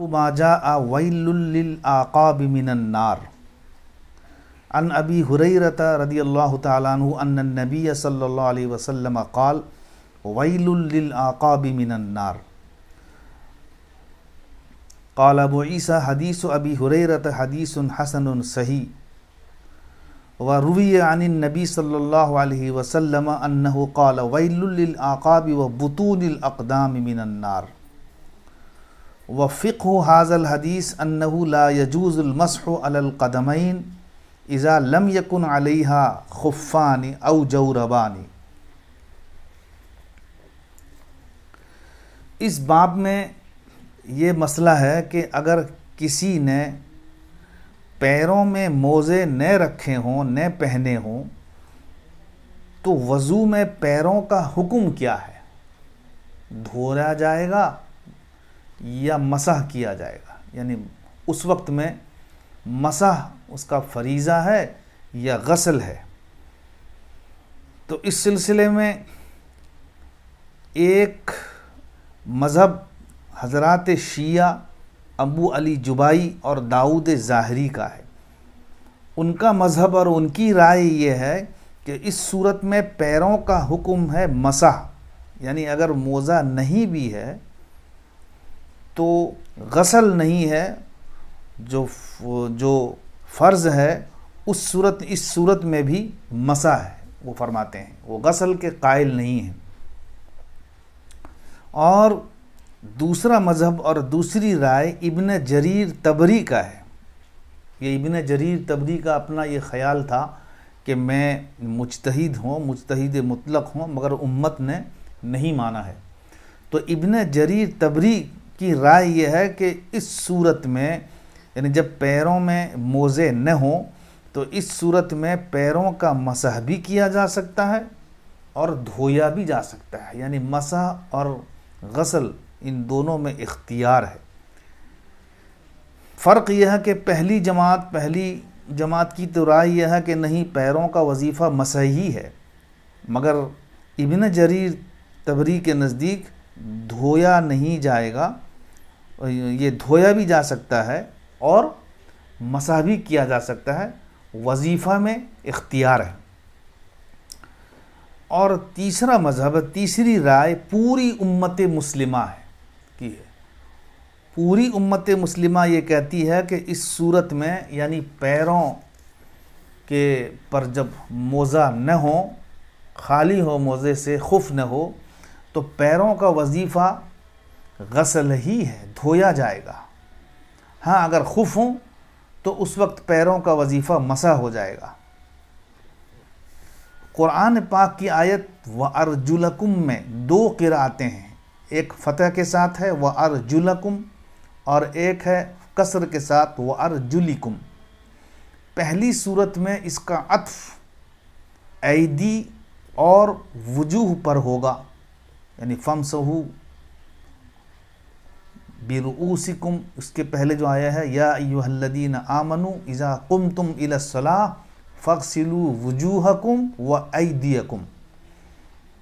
ما جاء ويل للعقاب من النار عن أبي هريرة رضي الله تعالى عنه أن النبي صلى الله عليه وسلم قال ويل للعقاب من النار قال أبو عيسى حديث أبي هريرة حديث حسن صحيح وروي عن النبي صلى الله عليه وسلم أنه قال ويل للعقاب وبطون الأقدام من النار व फ़िक् हाजल हदीस ला यजूज़ुलमसक़दमैन इज़ा लम यकुन अलहा ख़ुफ़ान अव जौरबानी इस बाब में ये मसला है कि अगर किसी ने पैरों में मोज़े न रखे हों न पहने हों तो वज़ू में पैरों का हुक्म क्या है धोया जाएगा या मसह किया जाएगा यानी उस वक्त में मसह उसका फरीज़ा है या गसल है तो इस सिलसिले में एक मज़हब हजरत शिया अबू अली जुबाई और दाऊद ज़ाहरी का है उनका मज़हब और उनकी राय ये है कि इस सूरत में पैरों का हुक्म है मसाह यानी अगर मोज़ा नहीं भी है तो गसल नहीं है जो जो फ़र्ज़ है उस सूरत इस सूरत में भी मसा है वो फरमाते हैं वो गसल के कायल नहीं है और दूसरा मज़हब और दूसरी राय इबन जरीर तबरी का है ये इबन जरीर तबरी का अपना ये ख्याल था कि मैं मुजतहिद हूँ मुजतहिद मुतलक हूँ मगर उम्मत ने नहीं माना है तो इबन जरीर तबरी की राय यह है कि इस सूरत में यानी जब पैरों में मोज़े न हों तो इस सूरत में पैरों का मसह भी किया जा सकता है और धोया भी जा सकता है यानी मसह और गसल इन दोनों में इख्तियार है फ़र्क यह है कि पहली जमात पहली जमात की तो राय यह है कि नहीं पैरों का वजीफ़ा मसह ही है मगर इबन जरीर तबरी के नज़दीक धोया नहीं जाएगा ये धोया भी जा सकता है और मसा भी किया जा सकता है वजीफ़ा में इख्तियार है और तीसरा मज़हब तीसरी राय पूरी उम्मत मुस्लिमा है की है पूरी उम्मत मुसलिमा ये कहती है कि इस सूरत में यानी पैरों के पर जब मोज़ा न हो खाली हो मोज़े से खुफ न हो तो पैरों का वजीफ़ा गसल ही है धोया जाएगा हाँ अगर खुफ हूँ तो उस वक्त पैरों का वजीफ़ा मसा हो जाएगा क़ुरान पाक की आयत व अर्जुलकुम में दो किराते हैं एक फ़तह के साथ है व अर्जुलकुम और एक है कसर के साथ व अर्जुलिकुम पहली सूरत में इसका अतफ ऐदी और वजूह पर होगा यानी फमसहू बिरूसिकुम उसके पहले जो आया है या यूहल्लदीन आमनु इज़ा कुम तुम इलासला फ़क्सिलू वजूहकुम व ऐदियकुम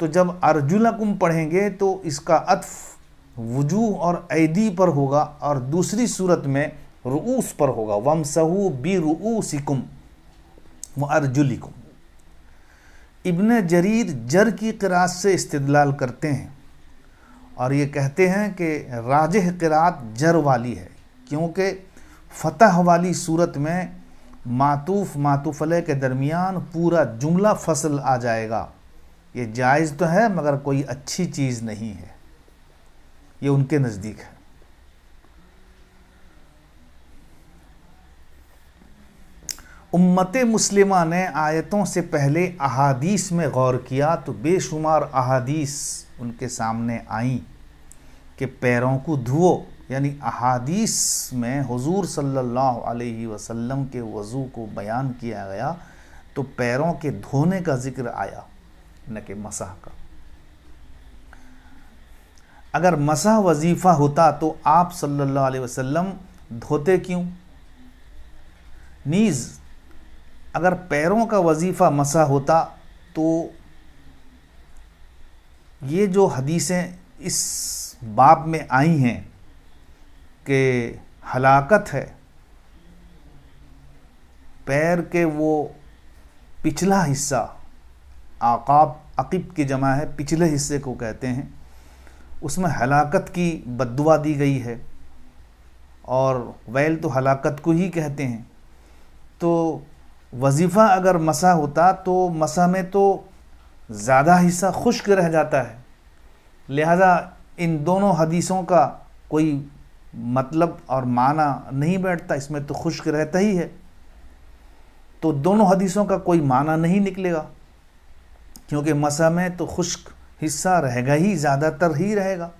तो जब अर्जुलकुम पढ़ेंगे तो इसका अतफ वजूह और ऐदी पर होगा और दूसरी सूरत में रूस पर होगा वम बी रूसिकुम व अर्जुलिकुम इबन जरीर जर की किरात से इस्तलाल करते हैं और ये कहते हैं कि राजह किरात जर वाली है क्योंकि फतह वाली सूरत में मातूफ़ मातूफ़ले के दरमियान पूरा जुमला फसल आ जाएगा ये जायज़ तो है मगर कोई अच्छी चीज़ नहीं है ये उनके नज़दीक है उम्मत मुस्लिमा ने आयतों से पहले अहादीस में गौर किया तो बेशुमार अहादीस उनके सामने आई कि पैरों को धुओ यानी अहादीस में हुजूर सल्लल्लाहु अलैहि वसल्लम के वज़ू को बयान किया गया तो पैरों के धोने का जिक्र आया न कि मसाह का अगर मसाह वजीफ़ा होता तो आप सल्लल्लाहु अलैहि वसल्लम धोते क्यों नीज़ अगर पैरों का वजीफ़ा मसाह होता तो ये जो हदीसें इस बाब में आई हैं कि हलाकत है पैर के वो पिछला हिस्सा आकाब अकीब की जमा है पिछले हिस्से को कहते हैं उसमें हलाकत की बदुआ दी गई है और वैल तो हलाकत को ही कहते हैं तो वजीफ़ा अगर मसा होता तो मसा में तो ज़्यादा हिस्सा खुश्क रह जाता है लिहाजा इन दोनों हदीसों का कोई मतलब और माना नहीं बैठता इसमें तो खुश्क रहता ही है तो दोनों हदीसों का कोई माना नहीं निकलेगा क्योंकि मसा में तो खुश्क हिस्सा रहेगा ही ज़्यादातर ही रहेगा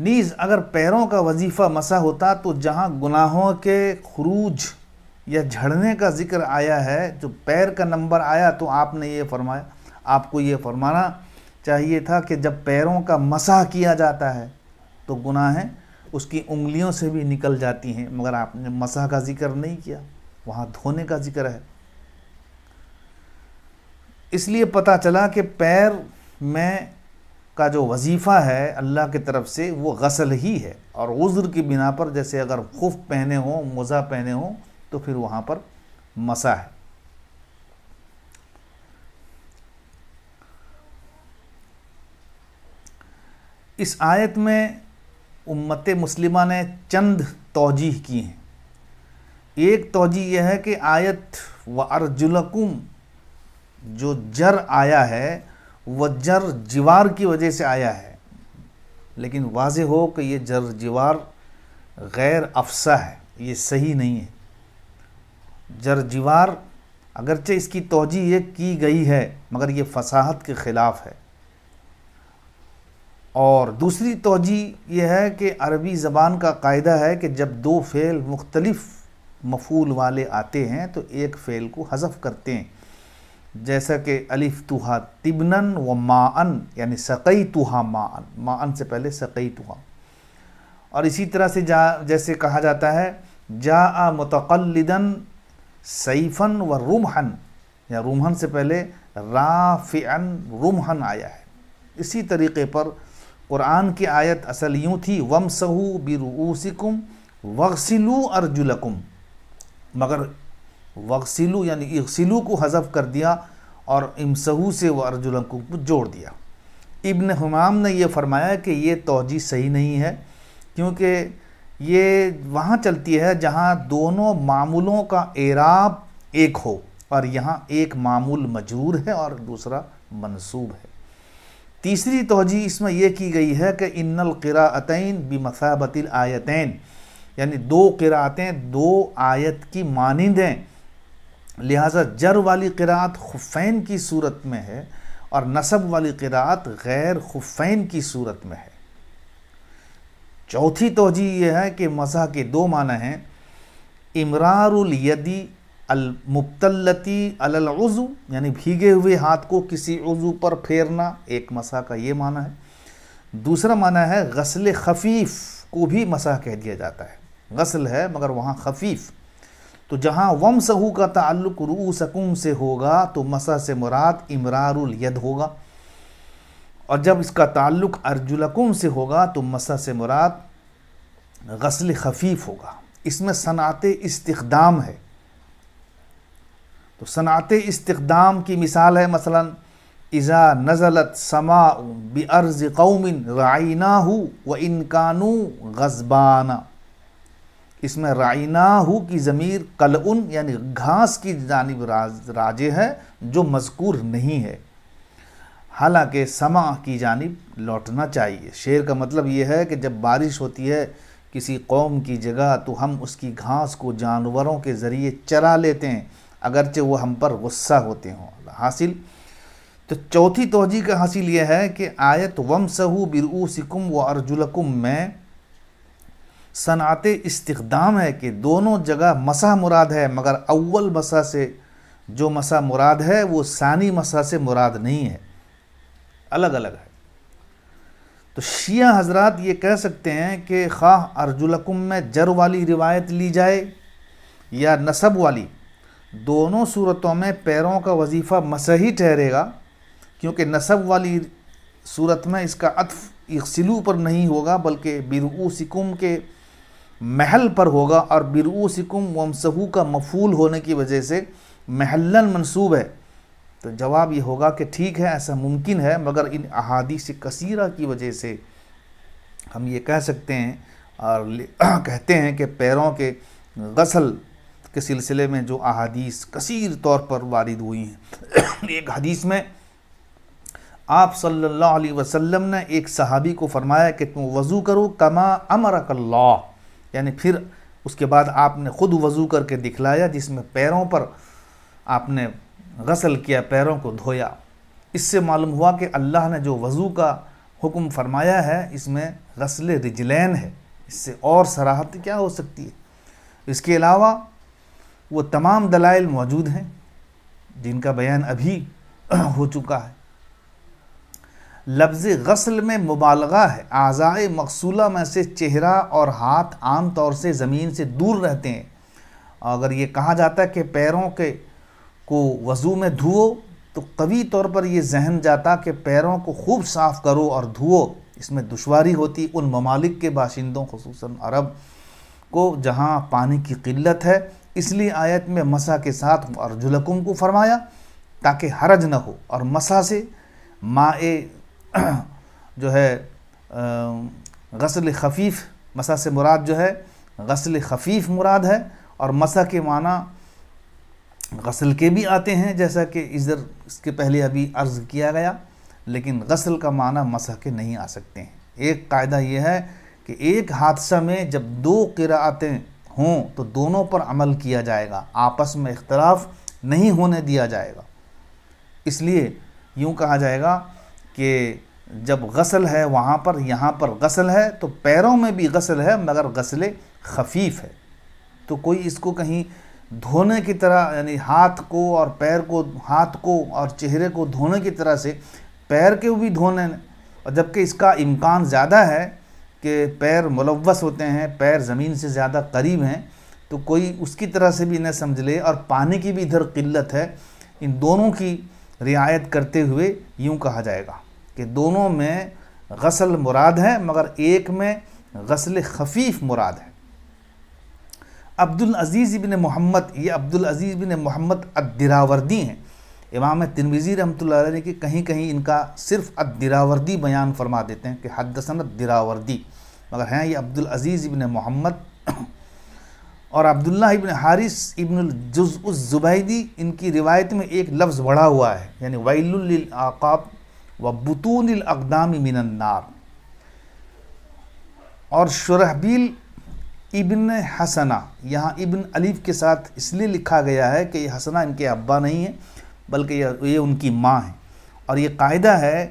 नीज़ अगर पैरों का वजीफ़ा मसा होता तो जहाँ गुनाहों के खरूज या झड़ने का जिक्र आया है जो पैर का नंबर आया तो आपने ये फरमाया आपको ये फरमाना चाहिए था कि जब पैरों का मसाह किया जाता है तो गुनाह है उसकी उंगलियों से भी निकल जाती हैं मगर आपने मसाह का जिक्र नहीं किया वहाँ धोने का जिक्र है इसलिए पता चला कि पैर में का जो वजीफ़ा है अल्लाह की तरफ से वो गसल ही है और उज़्र की बिना पर जैसे अगर खुफ पहने हों मोज़ा पहने हों तो फिर वहां पर मसा है इस आयत में उम्मत मुस्लिमा ने चंद तोजीह की हैं एक तोजी यह है कि आयत व अर्जुलकुम जो जर आया है वह जर जीवार की वजह से आया है लेकिन वाज हो कि यह जर जीवार गैर अफसा है ये सही नहीं है जरजीवार अगरचे इसकी तोजी ये की गई है मगर ये फसाहत के ख़िलाफ़ है और दूसरी तोजी ये है कि अरबी ज़बान का कायदा है कि जब दो फ़ेल मुख्तलफ़ मफूल वाले आते हैं तो एक फ़ेल को हज़फ करते हैं जैसा कि अलिफ तुहा तिबनन व मान यानि सकई तुहा मान मान से पहले सकई तुहा और इसी तरह से जा जैसे कहा जाता है जा आ मतकलदन सईफन व रुमहन या रुमहन से पहले राफ़ियन रुमहन आया है इसी तरीके पर कुरान की आयत असल यूँ थी वम सहू बिरूसिकुम वक्सिलू अर्जुलकुम मगर वक्सिलू यानी इक्सिलू को हजफ कर दिया और इमसहू से व अर्जुलकुम को जोड़ दिया इब्न हमाम ने यह फरमाया कि ये तोजी सही नहीं है क्योंकि ये वहाँ चलती है जहाँ दोनों मामूलों का एराब एक हो और यहाँ एक मामूल मजूर है और दूसरा मनसूब है तीसरी तोजी इसमें यह की गई है कि इन्नल क़िरातन मसाबतिल आयतन यानी दो किरातें दो आयत की मानंद हैं लिहाजा जर वाली किरात खुफ़ैन की सूरत में है और नसब वाली किरात गैर खुफ़ैन की सूरत में है चौथी तोजी ये है कि मसह के दो माना हैं इमरारुल यदी अलमुबतलती अलज़ु यानी भीगे हुए हाथ को किसी उज़ू पर फेरना एक मसह का ये माना है दूसरा माना है गसल खफीफ़ को भी मसह कह दिया जाता है गसल है मगर वहाँ खफीफ़ तो जहाँ वम सहू का ताल्लुक रू सकूम से होगा तो मसह से मुराद इमरारुल यद होगा और जब इसका ताल्लुक अर्जुलकुम से होगा तो मसा से मुराद गसल खफीफ होगा इसमें सनात इस्तेदाम है तो सनात इस्तेदाम की मिसाल है मसलन इज़ा नज़लत समा बर्ज़ कौमिन राइना हो व इनकानू गजबाना इसमें राइना हो की ज़मीर कलउन यानी घास की जानब राज, राजे है जो मजकूर नहीं है हालांकि समा की जानब लौटना चाहिए शेर का मतलब ये है कि जब बारिश होती है किसी कौम की जगह तो हम उसकी घास को जानवरों के ज़रिए चरा लेते हैं अगरचे वो हम पर गुस्सा होते हों हासिल तो चौथी तोजी का हासिल यह है कि आयत वम सहू बिरऊ सिकुम व अर्जुलकुम में सनात इस्तकदाम है कि दोनों जगह मसा मुराद है मगर अव्वल मसा से जो मसा मुराद है वो सानी मसा से मुराद नहीं है अलग अलग है तो शिया हजरत ये कह सकते हैं कि खा अर्जुलकुम में जर वाली रिवायत ली जाए या नसब वाली दोनों सूरतों में पैरों का वजीफ़ा मसही ठहरेगा क्योंकि नसब वाली सूरत में इसका अतफ इसलू पर नहीं होगा बल्कि बिरऊ सिकुम के महल पर होगा और बिरऊ सिकुम वमसहू का मफूल होने की वजह से महलन मंसूब है तो जवाब ये होगा कि ठीक है ऐसा मुमकिन है मगर इन अहादीस कसीरा की वजह से हम ये कह सकते हैं और कहते हैं कि पैरों के गसल के सिलसिले में जो अहादीस कसीर तौर पर वारिद हुई हैं एक हदीस में आप सल्लल्लाहु अलैहि वसल्लम ने एक सहाबी को फरमाया कि तुम वज़ू करो कमा अमरकल्लाह यानी फिर उसके बाद आपने ख़ुद वज़ू करके दिखलाया जिसमें पैरों पर आपने गसल किया पैरों को धोया इससे मालूम हुआ कि अल्लाह ने जो वज़ू का हुक्म फरमाया है इसमें गसल रिजलैन है इससे और सराहत क्या हो सकती है इसके अलावा वो तमाम दलाइल मौजूद हैं जिनका बयान अभी हो चुका है लफ्ज़ गसल में मुबालगा है आज़ाए मकसूला में से चेहरा और हाथ आम तौर से ज़मीन से दूर रहते हैं अगर ये कहा जाता है कि पैरों के को वज़ू में धुओ तो कवी तौर पर ये जहन जाता कि पैरों को खूब साफ़ करो और धुओ इसमें दुशारी होती उन ममालिक के बाशिंदों खूस अरब को जहाँ पानी की किल्लत है इसलिए आयत में मसा के साथ और जुलकुम को फरमाया ताकि हरज न हो और मसा से माए जो है गसल खफीफ मसा से मुराद जो है गसल खफीफ मुराद है और मसा के माना गसल के भी आते हैं जैसा कि इधर इसके पहले अभी अर्ज़ किया गया लेकिन गसल का माना मसह के नहीं आ सकते हैं एक कायदा यह है कि एक हादसा में जब दो किरातें हों तो दोनों पर अमल किया जाएगा आपस में इख्तलाफ नहीं होने दिया जाएगा इसलिए यूँ कहा जाएगा कि जब गसल है वहाँ पर यहाँ पर गसल है तो पैरों में भी गसल है मगर गसले खफीफ़ है तो कोई इसको कहीं धोने की तरह यानी हाथ को और पैर को हाथ को और चेहरे को धोने की तरह से पैर के भी धोने और जबकि इसका इम्कान ज़्यादा है कि पैर मुलवस होते हैं पैर ज़मीन से ज़्यादा करीब हैं तो कोई उसकी तरह से भी न समझ ले और पानी की भी इधर किल्लत है इन दोनों की रियायत करते हुए यूँ कहा जाएगा कि दोनों में गसल मुराद है मगर एक में गसल खफीफ मुराद है अब्दुल अजीज़ बिन मोहम्मद ये अब्दुल अजीज़ बिन मोहम्मद अद्दिरावर्दी हैं इमाम तिनवीज़ी रहमतुल्लाह अलैह कि कहीं कहीं इनका सिर्फ अद्दिरावर्दी बयान फरमा देते हैं कि हदसन दरावर्दी मगर हैं ये अब्दुल अजीज़ इबन मोहम्मद और अब्दुल्ला इबन हारिस इबन जुबैदी इनकी रिवायत में एक लफ्ज़ बढ़ा हुआ है यानी वैलआक़ाब व बतून अकदाम मिनन्नार और शुरहबील इबन हसना यहाँ इबन अलीफ के साथ इसलिए लिखा गया है कि हसना इनके अब्बा नहीं है बल्कि ये उनकी माँ है और ये कायदा है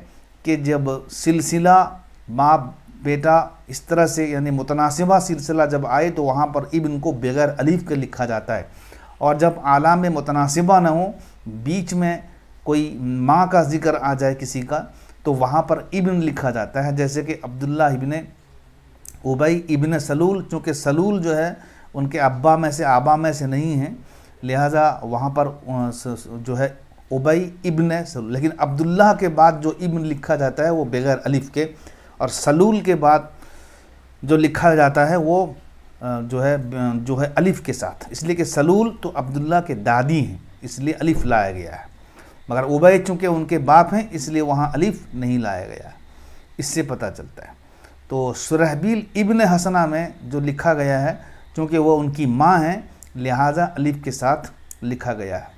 कि जब सिलसिला माँ बेटा इस तरह से यानी मुतनासिबा सिलसिला जब आए तो वहाँ पर इबन को बगैर अलीफ के लिखा जाता है और जब आला में मुतनासिबा ना हो बीच में कोई माँ का जिक्र आ जाए किसी का तो वहाँ पर इबन लिखा जाता है जैसे कि अब्दुल्ला इबन उबई इबन सलूल चूँकि सलूल जो है उनके अब्बा में से आबा में से नहीं हैं लिहाजा वहाँ पर जो है उबई इबन सलूल लेकिन अब्दुल्ला के बाद जो इब्न लिखा जाता है वो बगैर अलिफ के और सलूल के बाद जो लिखा जाता है वो जो है जो है अलिफ के साथ इसलिए कि सलूल तो अब्दुल्ला के दादी हैं इसलिए अलिफ लाया गया है मगर उबई चूँकि उनके बाप हैं इसलिए वहाँ अलिफ नहीं लाया गया इससे पता चलता है तो सुरहबील इब्न हसना में जो लिखा गया है चूँकि वो उनकी माँ हैं लिहाजा अलिफ के साथ लिखा गया है